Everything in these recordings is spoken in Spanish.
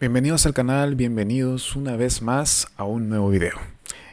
Bienvenidos al canal, bienvenidos una vez más a un nuevo video.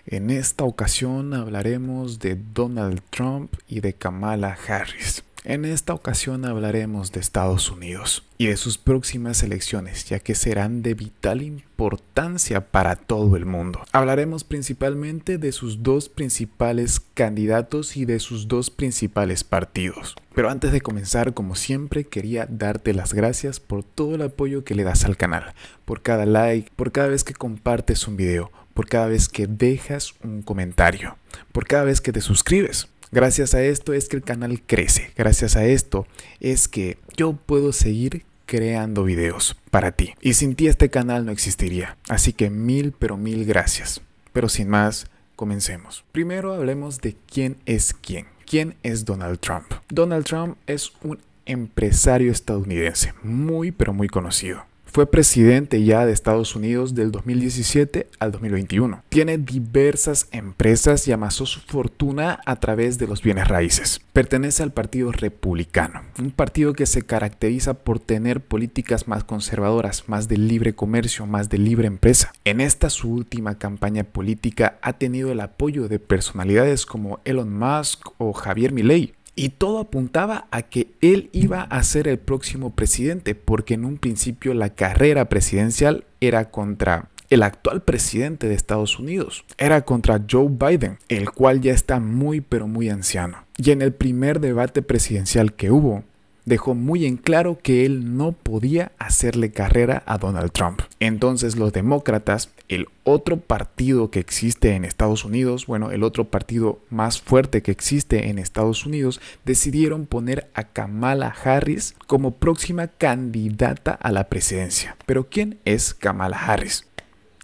En esta ocasión hablaremos de Donald Trump y de Kamala Harris. En esta ocasión hablaremos de Estados Unidos y de sus próximas elecciones, ya que serán de vital importancia para todo el mundo. Hablaremos principalmente de sus dos principales candidatos y de sus dos principales partidos. Pero antes de comenzar, como siempre, quería darte las gracias por todo el apoyo que le das al canal, por cada like, por cada vez que compartes un video, por cada vez que dejas un comentario, por cada vez que te suscribes. Gracias a esto es que el canal crece. Gracias a esto es que yo puedo seguir creando videos para ti. Y sin ti este canal no existiría. Así que mil, pero mil gracias. Pero sin más, comencemos. Primero hablemos de quién es quién. ¿Quién es Donald Trump? Donald Trump es un empresario estadounidense muy, pero muy conocido. Fue presidente ya de Estados Unidos del 2017 al 2021. Tiene diversas empresas y amasó su fortuna a través de los bienes raíces. Pertenece al Partido Republicano, un partido que se caracteriza por tener políticas más conservadoras, más de libre comercio, más de libre empresa. En esta su última campaña política ha tenido el apoyo de personalidades como Elon Musk o Javier Milei, y todo apuntaba a que él iba a ser el próximo presidente, porque en un principio la carrera presidencial era contra el actual presidente de Estados Unidos. Era contra Joe Biden, el cual ya está muy pero muy anciano. Y en el primer debate presidencial que hubo, dejó muy en claro que él no podía hacerle carrera a Donald Trump. Entonces los demócratas, el otro partido que existe en Estados Unidos, bueno, el otro partido más fuerte que existe en Estados Unidos, decidieron poner a Kamala Harris como próxima candidata a la presidencia. Pero ¿quién es Kamala Harris?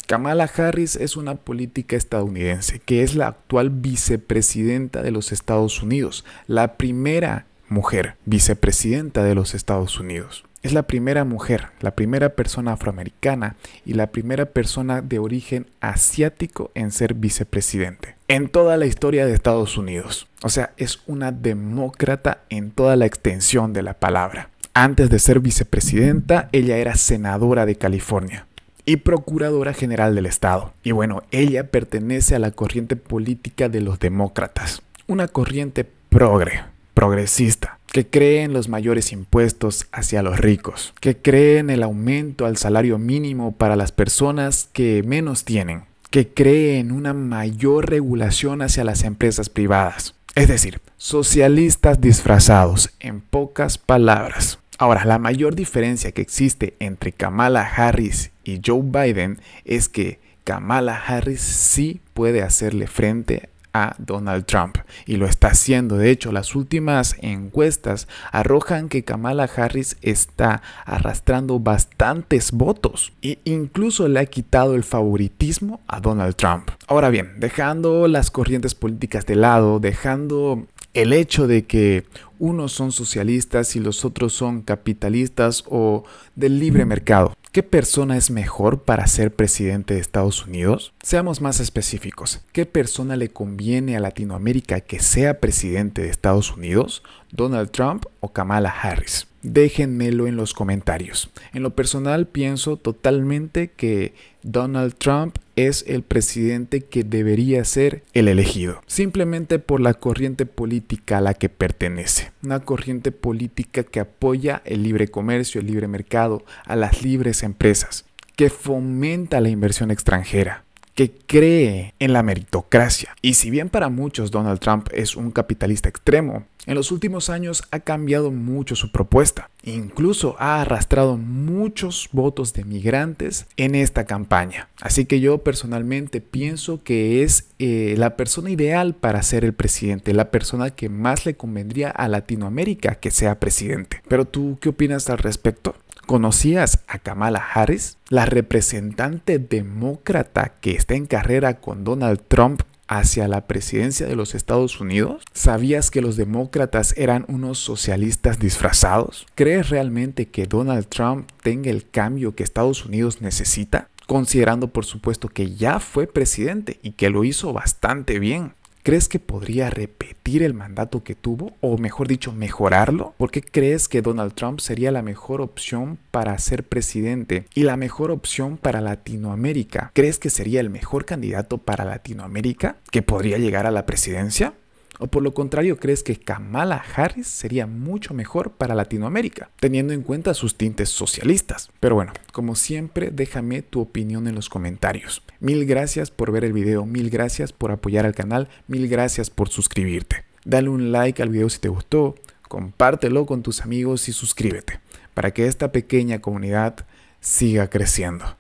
Kamala Harris es una política estadounidense que es la actual vicepresidenta de los Estados Unidos, la primera mujer vicepresidenta de los Estados Unidos. Es la primera mujer, la primera persona afroamericana y la primera persona de origen asiático en ser vicepresidente en toda la historia de Estados Unidos. O sea, es una demócrata en toda la extensión de la palabra. Antes de ser vicepresidenta, ella era senadora de California y procuradora general del Estado. Y bueno, ella pertenece a la corriente política de los demócratas, una corriente progre, progresista, que cree en los mayores impuestos hacia los ricos, que cree en el aumento al salario mínimo para las personas que menos tienen, que cree en una mayor regulación hacia las empresas privadas. Es decir, socialistas disfrazados, en pocas palabras. Ahora, la mayor diferencia que existe entre Kamala Harris y Joe Biden es que Kamala Harris sí puede hacerle frente a Donald Trump y lo está haciendo. De hecho, las últimas encuestas arrojan que Kamala Harris está arrastrando bastantes votos e incluso le ha quitado el favoritismo a Donald Trump. Ahora bien, dejando las corrientes políticas de lado, dejando el hecho de que unos son socialistas y los otros son capitalistas o del libre mercado. ¿Qué persona es mejor para ser presidente de Estados Unidos? Seamos más específicos. ¿Qué persona le conviene a Latinoamérica que sea presidente de Estados Unidos? Donald Trump o Kamala Harris? Déjenmelo en los comentarios. En lo personal pienso totalmente que Donald Trump es el presidente que debería ser el elegido, simplemente por la corriente política a la que pertenece, una corriente política que apoya el libre comercio, el libre mercado, a las libres empresas, que fomenta la inversión extranjera, que cree en la meritocracia. Y si bien para muchos Donald Trump es un capitalista extremo, en los últimos años ha cambiado mucho su propuesta. Incluso ha arrastrado muchos votos de migrantes en esta campaña. Así que yo personalmente pienso que es eh, la persona ideal para ser el presidente, la persona que más le convendría a Latinoamérica que sea presidente. Pero tú, ¿qué opinas al respecto? ¿Conocías a Kamala Harris, la representante demócrata que está en carrera con Donald Trump hacia la presidencia de los Estados Unidos? ¿Sabías que los demócratas eran unos socialistas disfrazados? ¿Crees realmente que Donald Trump tenga el cambio que Estados Unidos necesita? Considerando por supuesto que ya fue presidente y que lo hizo bastante bien. ¿Crees que podría repetir el mandato que tuvo? O mejor dicho, mejorarlo. ¿Por qué crees que Donald Trump sería la mejor opción para ser presidente y la mejor opción para Latinoamérica? ¿Crees que sería el mejor candidato para Latinoamérica que podría llegar a la presidencia? ¿O por lo contrario crees que Kamala Harris sería mucho mejor para Latinoamérica, teniendo en cuenta sus tintes socialistas? Pero bueno, como siempre, déjame tu opinión en los comentarios. Mil gracias por ver el video, mil gracias por apoyar al canal, mil gracias por suscribirte. Dale un like al video si te gustó, compártelo con tus amigos y suscríbete para que esta pequeña comunidad siga creciendo.